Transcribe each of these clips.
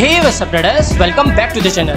Hey what's up traders welcome back to the channel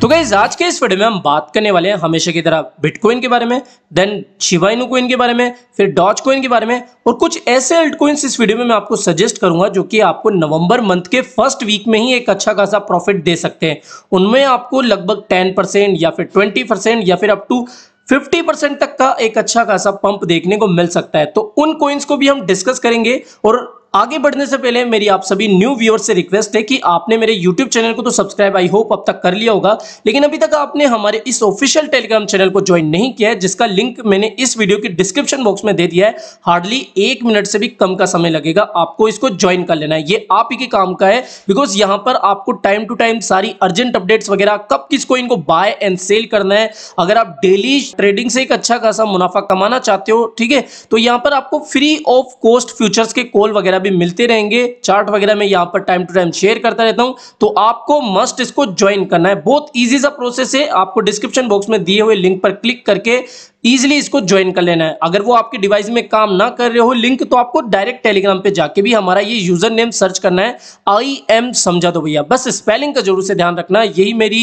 तो guys आज के इस वीडियो में हम बात करने वाले हैं हमेशा की तरह बिटकॉइन के बारे में देन शिवाइनू कोइन के बारे में फिर डॉच कोइन के बारे में और कुछ ऐसे अल्ट इस वीडियो में मैं आपको सजेस्ट करूंगा जो कि आपको नवंबर मंथ के फर्स्ट वीक में ही एक अच्छा खासा प्रॉफिट दे सकते हैं उनमें आपको लगभग टेन या फिर ट्वेंटी या फिर अप टू 50 तक का एक अच्छा खासा पंप देखने को मिल सकता है तो उन कोइंस को भी हम डिस्कस करेंगे और आगे बढ़ने से पहले मेरी आप सभी न्यू व्यूअर्स से रिक्वेस्ट है कि आपने मेरे यूट्यूब चैनल को तो सब्सक्राइब आई होप अब तक कर लिया होगा लेकिन अभी तक आपने हमारे इस ऑफिशियल टेलीग्राम चैनल को ज्वाइन नहीं किया है जिसका लिंक मैंने इस वीडियो की डिस्क्रिप्शन बॉक्स में दे दिया है हार्डली एक मिनट से भी कम का समय लगेगा आपको इसको ज्वाइन कर लेना है ये आप ही के काम का है बिकॉज यहाँ पर आपको टाइम टू टाइम सारी अर्जेंट अपडेट्स वगैरह कब किस को इनको बाय एंड सेल करना है अगर आप डेली ट्रेडिंग से एक अच्छा खासा मुनाफा कमाना चाहते हो ठीक है तो यहाँ पर आपको फ्री ऑफ कॉस्ट फ्यूचर्स के कॉल वगैरह भी मिलते रहेंगे चार्ट वगैरह में यहां पर टाइम टू टाइम शेयर करता रहता हूं तो आपको मस्ट इसको ज्वाइन करना है बहुत इजी सा प्रोसेस है आपको डिस्क्रिप्शन बॉक्स में दिए हुए लिंक पर क्लिक करके ईजिली इसको ज्वाइन कर लेना है अगर वो आपके डिवाइस में काम ना कर रहे हो लिंक तो आपको डायरेक्ट टेलीग्राम पे जाके भी हमारा ये यूजर नेम सर्च करना है आई एम समझा दो भैया बस स्पेलिंग का जरूर से ध्यान रखना यही मेरी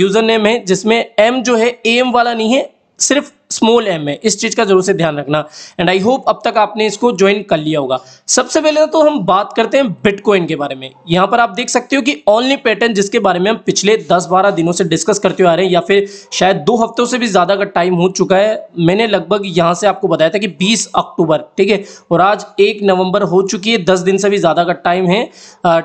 यूजर नेम है जिसमें एम जो है एम वाला नहीं है सिर्फ स्मॉल एम है इस चीज़ का जरूर से ध्यान रखना एंड आई होप अब तक आपने इसको ज्वाइन कर लिया होगा सबसे पहले तो हम बात करते हैं बिटकॉइन के बारे में यहाँ पर आप देख सकते हो कि ऑनली पैटर्न जिसके बारे में हम पिछले दस बारह दिनों से डिस्कस करते हुए आ रहे हैं या फिर शायद दो हफ्तों से भी ज़्यादा का टाइम हो चुका है मैंने लगभग यहाँ से आपको बताया था कि बीस अक्टूबर ठीक है और आज एक नवंबर हो चुकी है दस दिन से भी ज़्यादा का टाइम है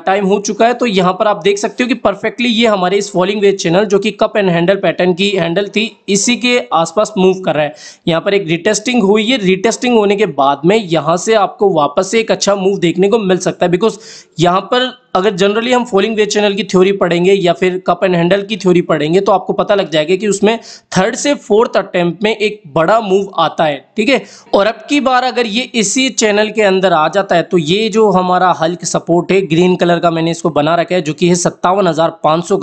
टाइम हो चुका है तो यहाँ पर आप देख सकते हो कि परफेक्टली ये हमारे इस फॉलिंग वेज चैनल जो कि कप एंड हैंडल पैटर्न की हैंडल थी इसी के आसपास मूव कर रहा है यहाँ पर एक रिटेस्टिंग हुई है रिटेस्टिंग होने के बाद में यहाँ से आपको वापस से एक अच्छा मूव देखने को मिल सकता है बिकॉज यहाँ पर अगर जनरली हम फॉलिंग वेव चैनल की थ्योरी पढ़ेंगे या फिर कप एंड हैंडल की थ्योरी पढ़ेंगे तो आपको पता लग जाएगा कि उसमें थर्ड से फोर्थ अटेम्प्ट में एक बड़ा मूव आता है ठीक है और अब की बार अगर ये इसी चैनल के अंदर आ जाता है तो ये जो हमारा हल्क सपोर्ट है ग्रीन कलर का मैंने इसको बना रखा है जो कि है सत्तावन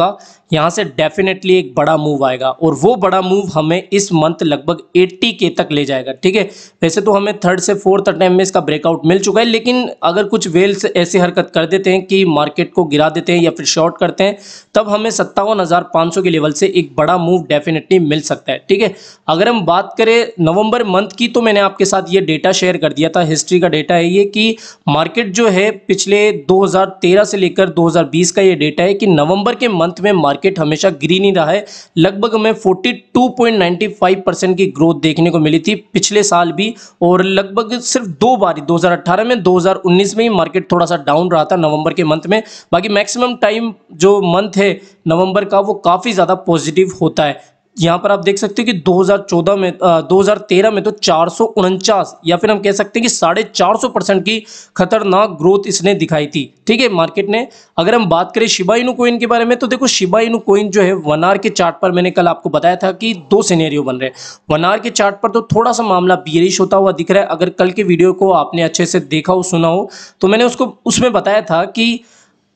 का यहाँ से डेफिनेटली एक बड़ा मूव आएगा और वो बड़ा मूव हमें इस मंथ लगभग 80 के तक ले जाएगा ठीक है वैसे तो हमें थर्ड से फोर्थ अटैम्प में इसका ब्रेकआउट मिल चुका है लेकिन अगर कुछ वेल्स ऐसी हरकत कर देते हैं कि मान मार्केट को गिरा देते हैं या फिर शॉर्ट करते हैं तब हमें सत्तावन हज़ार पाँच सौ के लेवल से एक बड़ा मूव डेफिनेटली मिल सकता है ठीक है अगर हम बात करें नवंबर मंथ की तो मैंने आपके साथ ये डेटा शेयर कर दिया था हिस्ट्री का डेटा है ये कि मार्केट जो है पिछले 2013 से लेकर 2020 का ये डेटा है कि नवंबर के मंथ में मार्केट हमेशा ग्रीन ही रहा है लगभग हमें 42.95 परसेंट की ग्रोथ देखने को मिली थी पिछले साल भी और लगभग सिर्फ दो बार 2018 में 2019 में ही मार्केट थोड़ा सा डाउन रहा था नवंबर के मंथ में बाकी मैक्सिमम टाइम जो मंथ है नवंबर का वो काफ़ी ज़्यादा पॉजिटिव होता है यहाँ पर आप देख सकते हो कि 2014 में आ, 2013 में तो चार या फिर हम कह सकते हैं कि साढ़े चार परसेंट की खतरनाक ग्रोथ इसने दिखाई थी ठीक है मार्केट ने अगर हम बात करें शिबा इनू कोइन के बारे में तो देखो शिबा इनू कोइन जो है वनार के चार्ट पर मैंने कल आपको बताया था कि दो सिनेरियो बन रहे हैं वनार के चार्ट पर तो थोड़ा सा मामला बियरिश होता हुआ दिख रहा है अगर कल के वीडियो को आपने अच्छे से देखा हो सुना हो तो मैंने उसको उसमें बताया था कि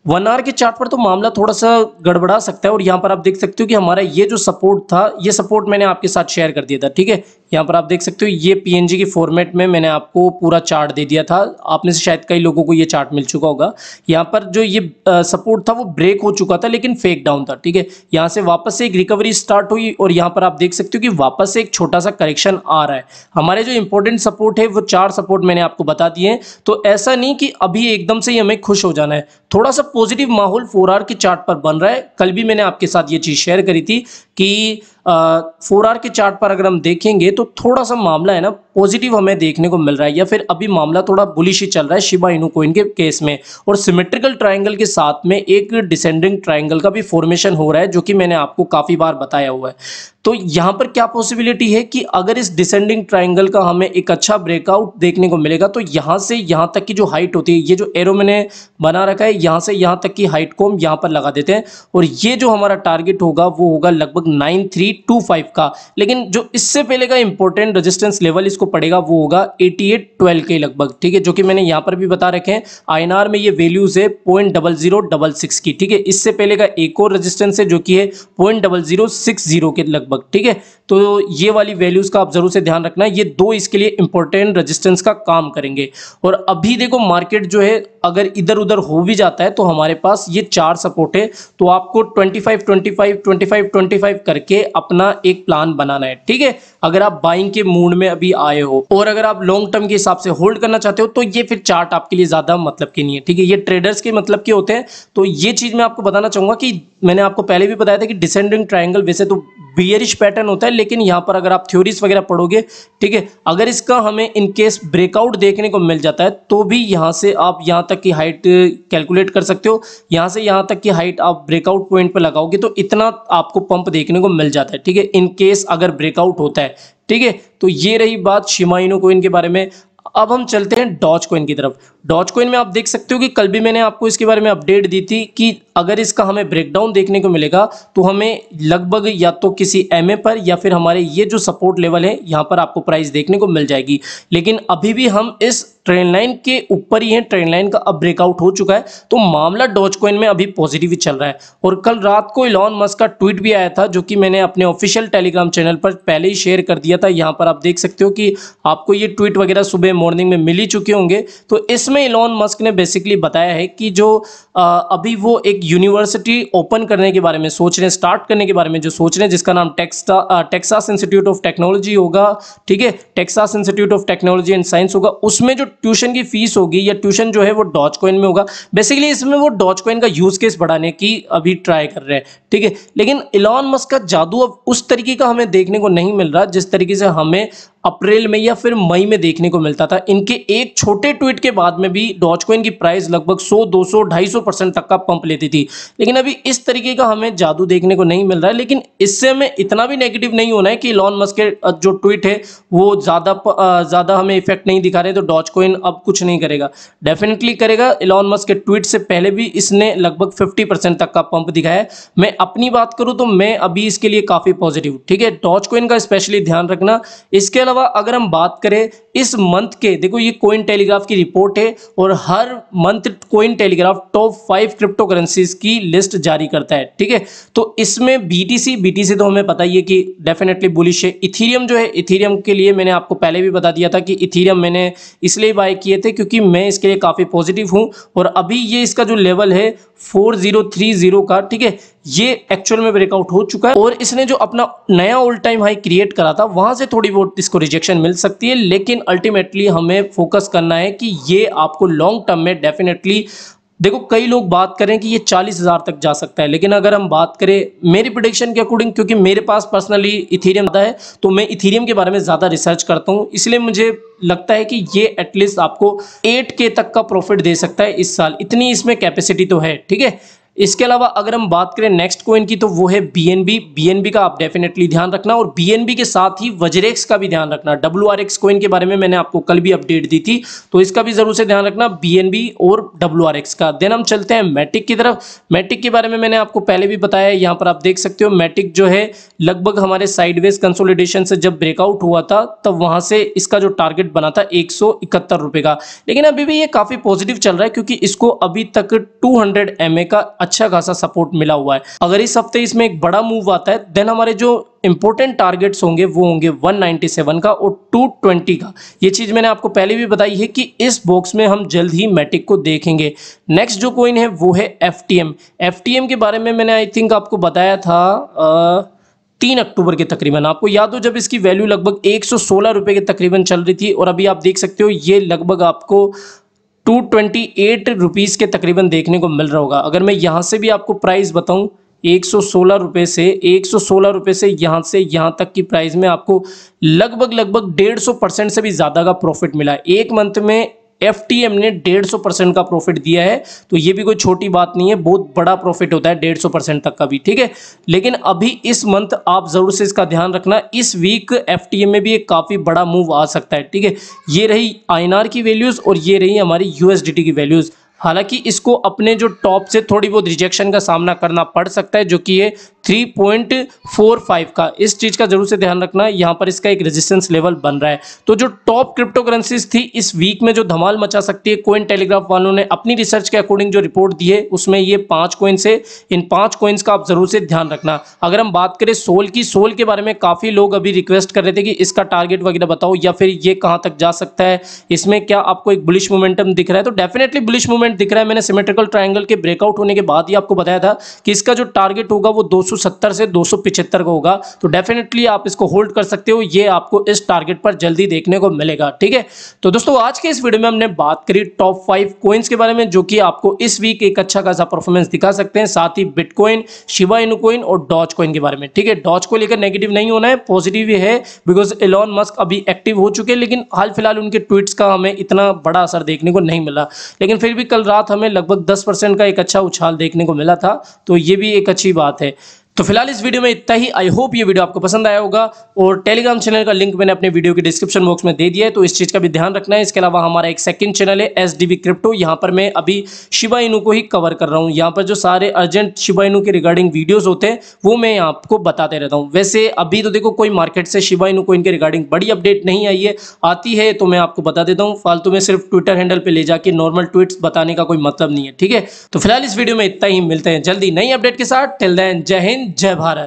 वन आर के चार्ट पर तो मामला थोड़ा सा गड़बड़ा सकता है और यहाँ पर आप देख सकते हो कि हमारा ये जो सपोर्ट था ये सपोर्ट मैंने आपके साथ शेयर कर दिया था ठीक है यहाँ पर आप देख सकते हो ये पीएनजी की फॉर्मेट में मैंने आपको पूरा चार्ट दे दिया था आप में से शायद कई लोगों को ये चार्ट मिल चुका होगा यहाँ पर जो ये सपोर्ट था वो ब्रेक हो चुका था लेकिन फेक डाउन था ठीक है यहाँ से वापस से एक रिकवरी स्टार्ट हुई और यहाँ पर आप देख सकते हो कि वापस से एक छोटा सा करेक्शन आ रहा है हमारे जो इंपॉर्टेंट सपोर्ट है वो चार सपोर्ट मैंने आपको बता दिए तो ऐसा नहीं कि अभी एकदम से ही हमें खुश हो जाना है थोड़ा सा पॉजिटिव माहौल फोर आर के चार्ट पर बन रहा है कल भी मैंने आपके साथ ये चीज़ शेयर करी थी कि फोर आर के चार्ट पर अगर हम देखेंगे तो थोड़ा सा मामला है ना पॉजिटिव हमें देखने को मिल रहा है या फिर अभी मामला थोड़ा बुलिश ही चल रहा है शिबा इनू कोइन के केस में और सिमेट्रिकल ट्राइंगल के साथ में एक डिसेंडिंग ट्राइंगल का भी फॉर्मेशन हो रहा है जो कि मैंने आपको काफ़ी बार बताया हुआ है तो यहाँ पर क्या पॉसिबिलिटी है कि अगर इस डिसेंडिंग ट्राइंगल का हमें एक अच्छा ब्रेकआउट देखने को मिलेगा तो यहाँ से यहाँ तक की जो हाइट होती है ये जो एरो मैंने बना रखा है यहाँ से यहाँ तक की हाइट को हम यहाँ पर लगा देते हैं और ये जो हमारा टारगेट होगा वो होगा लगभग नाइन थ्री टू फाइव का लेकिन जो इससे पहले का इंपॉर्टेंट रजिस्टेंस लेवल इसको पड़ेगा वो होगा 8812 के लगभग ठीक है जो कि मैंने यहाँ पर भी बता रखे हैं आईएनआर में ये वैल्यूज है point double zero double six की ठीक है इससे पहले का एक और रजिस्टेंस है जो कि है point double zero six zero के लगभग ठीक है तो ये वाली वैल्यूज का आप जरूर से ध्यान रखना ये दो इसके लिए इंपॉर्टेंट रजिस्टेंस का काम करेंगे और अभी देखो मार्केट जो है अगर इधर उधर हो भी जाता है तो हमारे पास ये चार सपोर्ट है तो आपको 25 25 25 25 करके अपना एक प्लान बनाना है ठीक है अगर आप बाइंग के मूड में अभी आए आए हो और अगर आप लॉन्ग टर्म के हिसाब से होल्ड करना चाहते हो तो ये फिर चार्ट आपके लिए ज़्यादा मतलब के नहीं है ठीक है ये ट्रेडर्स के मतलब के होते हैं तो ये चीज़ मैं आपको बताना चाहूंगा कि मैंने आपको पहले भी बताया था कि डिसेंडिंग ट्राइंगल वैसे तो बियरिश पैटर्न होता है लेकिन यहाँ पर अगर आप थ्योरीज वगैरह पढ़ोगे ठीक है अगर इसका हमें इनकेस ब्रेकआउट देखने को मिल जाता है तो भी यहाँ से आप यहाँ तक की हाइट कैलकुलेट कर सकते हो यहाँ से यहाँ तक की हाइट आप ब्रेकआउट पॉइंट पर लगाओगे तो इतना आपको पंप देखने को मिल जाता है ठीक है इनकेस अगर ब्रेकआउट होता है ठीक है तो ये रही बात शिमाइनो को इनके बारे में अब हम चलते हैं डॉच कॉइन की तरफ डॉच कॉइन में आप देख सकते हो कि कल भी मैंने आपको इसके बारे में अपडेट दी थी कि अगर इसका हमें ब्रेकडाउन देखने को मिलेगा तो हमें लगभग या तो किसी एमए पर या फिर हमारे ये जो सपोर्ट लेवल है यहाँ पर आपको प्राइस देखने को मिल जाएगी लेकिन अभी भी हम इस ट्रेन लाइन के ऊपर ही है ट्रेन लाइन का अब ब्रेकआउट हो चुका है तो मामला डॉच कॉइन में अभी पॉजिटिव ही चल रहा है और कल रात को इलॉन मस्क का ट्वीट भी आया था जो कि मैंने अपने ऑफिशियल टेलीग्राम चैनल पर पहले ही शेयर कर दिया था यहाँ पर आप देख सकते हो कि आपको ये ट्वीट वगैरह सुबह मॉर्निंग में मिल ही चुके होंगे तो इसमें इलॉन मस्क ने बेसिकली बताया है कि जो आ, अभी वो एक यूनिवर्सिटी ओपन करने के बारे में सोच रहे हैं स्टार्ट करने के बारे में जो सोच रहे हैं जिसका नाम Texas Texas Institute of Technology होगा ठीक है Texas Institute of Technology and Science होगा उसमें जो ट्यूशन की फीस होगी या ट्यूशन जो है वो डॉच कॉइन में होगा बेसिकली इसमें वो डॉच कॉइन का यूज केस बढ़ाने की अभी ट्राई कर रहे हैं ठीक है लेकिन इलॉन मस्क का जादू अब उस तरीके का हमें देखने को नहीं मिल रहा जिस तरीके से हमें अप्रैल में या फिर मई में देखने को मिलता था इनके एक छोटे ट्वीट के बाद में भी डॉच की प्राइस लगभग 100, 200, 250 परसेंट तक का पंप लेती थी लेकिन अभी इस तरीके का हमें जादू देखने को नहीं मिल रहा है लेकिन इससे हमें इतना भी नेगेटिव नहीं होना है कि लॉन मस्क के जो ट्वीट है वो ज़्यादा ज़्यादा हमें इफेक्ट नहीं दिखा रहे तो डॉचकोइन अब कुछ नहीं करेगा डेफिनेटली करेगा इलॉन मस्क के ट्वीट से पहले भी इसने लगभग फिफ्टी परसेंट तक का पंप दिखाया है मैं अपनी बात करूँ तो मैं अभी इसके लिए काफ़ी पॉजिटिव ठीक है डॉच का स्पेशली ध्यान रखना इसके अलावा अलावा अगर हम बात करें इस मंथ के देखो ये कोइन टेलीग्राफ की रिपोर्ट है और हर month Cointelegraph top five crypto currencies की लिस्ट जारी करता है ठीक है तो इसमें बीटीसी बीटीसी तो हमें पता ही है कि डेफिनेटली बुलिश है इथीरियम जो है इथीरियम के लिए मैंने आपको पहले भी बता दिया था कि इथीरियम मैंने इसलिए बाय किए थे क्योंकि मैं इसके लिए काफ़ी पॉजिटिव हूँ और अभी ये इसका जो लेवल है फोर जीरो थ्री जीरो का ठीक है ये एक्चुअल में ब्रेकआउट हो चुका है और इसने जो अपना नया ओल्ड टाइम हाई क्रिएट करा था वहां से थोड़ी बहुत इसको रिजेक्शन मिल सकती है लेकिन अल्टीमेटली हमें फोकस करना है कि ये आपको लॉन्ग टर्म में डेफिनेटली देखो कई लोग बात करें कि ये चालीस हज़ार तक जा सकता है लेकिन अगर हम बात करें मेरी प्रोडिक्शन के अकॉर्डिंग क्योंकि मेरे पास पर्सनली इथेरियम आता है तो मैं इथेरियम के बारे में ज़्यादा रिसर्च करता हूँ इसलिए मुझे लगता है कि ये एटलीस्ट आपको एट के तक का प्रॉफिट दे सकता है इस साल इतनी इसमें कैपेसिटी तो है ठीक है इसके अलावा अगर हम बात करें नेक्स्ट कोइन की तो वो है बीएनबी बीएनबी का आप डेफिनेटली ध्यान रखना और बीएनबी के साथ ही वजरेक्स का भी ध्यान रखना डब्ल्यू आर कोइन के बारे में मैंने आपको कल भी अपडेट दी थी तो इसका भी जरूर से ध्यान रखना बीएनबी और डब्ल्यू का देन हम चलते हैं मैटिक की तरफ मैटिक के बारे में मैंने आपको पहले भी बताया यहाँ पर आप देख सकते हो मैटिक जो है लगभग हमारे साइडवेज कंसोलिडेशन से जब ब्रेकआउट हुआ था तब वहाँ से इसका जो टारगेट बना था एक का लेकिन अभी भी ये काफी पॉजिटिव चल रहा है क्योंकि इसको अभी तक टू हंड्रेड का अच्छा खासा सपोर्ट मिला हुआ है अगर इस हफ्ते इसमें एक बड़ा मूव आता है देन हमारे जो इंपॉर्टेंट टारगेट्स होंगे वो होंगे 197 का और 220 का ये चीज़ मैंने आपको पहले भी बताई है कि इस बॉक्स में हम जल्द ही मैटिक को देखेंगे नेक्स्ट जो कोइन है वो है एफ टी के बारे में मैंने आई थिंक आपको बताया था आ, तीन अक्टूबर के तकरीबन आपको याद हो जब इसकी वैल्यू लगभग एक सौ के तकरीबन चल रही थी और अभी आप देख सकते हो ये लगभग आपको टू ट्वेंटी एट रुपीज़ के तकरीबन देखने को मिल रहा होगा अगर मैं यहाँ से भी आपको प्राइस बताऊँ एक सौ सोलह रुपये से एक सौ सोलह रुपये से यहाँ से यहाँ तक की प्राइस में आपको लगभग लगभग डेढ़ सौ परसेंट से भी ज़्यादा का प्रॉफिट मिला एक मंथ में एफ ने डेढ़ सौ परसेंट का प्रॉफिट दिया है तो ये भी कोई छोटी बात नहीं है बहुत बड़ा प्रॉफिट होता है डेढ़ सौ परसेंट तक का भी ठीक है लेकिन अभी इस मंथ आप ज़रूर से इसका ध्यान रखना इस वीक एफ में भी एक काफ़ी बड़ा मूव आ सकता है ठीक है ये रही आई की वैल्यूज़ और ये रही हमारी यूएसडीटी की वैल्यूज़ हालांकि इसको अपने जो टॉप से थोड़ी बहुत रिजेक्शन का सामना करना पड़ सकता है जो कि ये 3.45 का इस चीज का जरूर से ध्यान रखना यहां पर इसका एक रेजिस्टेंस लेवल बन रहा है तो जो टॉप क्रिप्टो करेंसीज थी इस वीक में जो धमाल मचा सकती है कोइन टेलीग्राफ वालों ने अपनी रिसर्च के अकॉर्डिंग जो रिपोर्ट दी है उसमें ये पांच कोइंस है इन पांच कोइंस का आप जरूर से ध्यान रखना अगर हम बात करें सोल की सोल के बारे में काफी लोग अभी रिक्वेस्ट कर रहे थे कि इसका टारगेट वगैरह बताओ या फिर ये कहां तक जा सकता है इसमें क्या आपको एक बुलिश मोमेंटम दिख रहा है तो डेफिनेटली बुलिश मोमेंट दिख रहा है मैंने सिमेट्रिकल ट्राइंगल के ब्रेकआउट होने के बाद ही आपको बताया था कि इसका जो टारगेट होगा वो दो सौ 270 से 275 का होगा तो डेफिनेटली आप इसको होल्ड कर सकते हो ये आपको इस टारगेट पर जल्दी देखने को मिलेगा ठीक है तो दोस्तों आज के इस वीडियो में हमने बात करी टॉप फाइव कोइंस के बारे में जो कि आपको इस वीक एक अच्छा खासा परफॉर्मेंस दिखा सकते हैं साथ ही बिटकॉइन शिवा इनकॉइन और डॉच कॉइन के बारे में ठीक है डॉच को लेकर नेगेटिव नहीं होना है पॉजिटिव है बिकॉज एलॉन मस्क अभी एक्टिव हो चुके हैं लेकिन हाल फिलहाल उनके ट्वीट्स का हमें इतना बड़ा असर देखने को नहीं मिला लेकिन फिर भी कल रात हमें लगभग दस का एक अच्छा उछाल देखने को मिला था तो ये भी एक अच्छी बात है तो फिलहाल इस वीडियो में इतना ही आई होप ये वीडियो आपको पसंद आया होगा और टेलीग्राम चैनल का लिंक मैंने अपने वीडियो के डिस्क्रिप्शन बॉक्स में दे दिया है तो इस चीज़ का भी ध्यान रखना है इसके अलावा हमारा एक सेकंड चैनल है एस डी क्रिप्टो यहाँ पर मैं अभी शिवा इनू को ही कवर कर रहा हूँ यहाँ पर जो सारे अर्जेंट शिवा इनू के रिगार्डिंग वीडियोज़ होते हैं वो मैं आपको बताते रहता हूँ वैसे अभी तो देखो कोई मार्केट से शिवा इनू को इनके रिगार्डिंग बड़ी अपडेट नहीं आई है आती है तो मैं आपको बता देता हूँ फालतू में सिर्फ ट्विटर हैंडल पर ले जाके नॉर्मल ट्वीट्स बताने का कोई मतलब नहीं है ठीक है तो फिलहाल इस वीडियो में इतना ही मिलते हैं जल्दी नई अपडेट के साथ टिल दैन जय हिंद जय भारत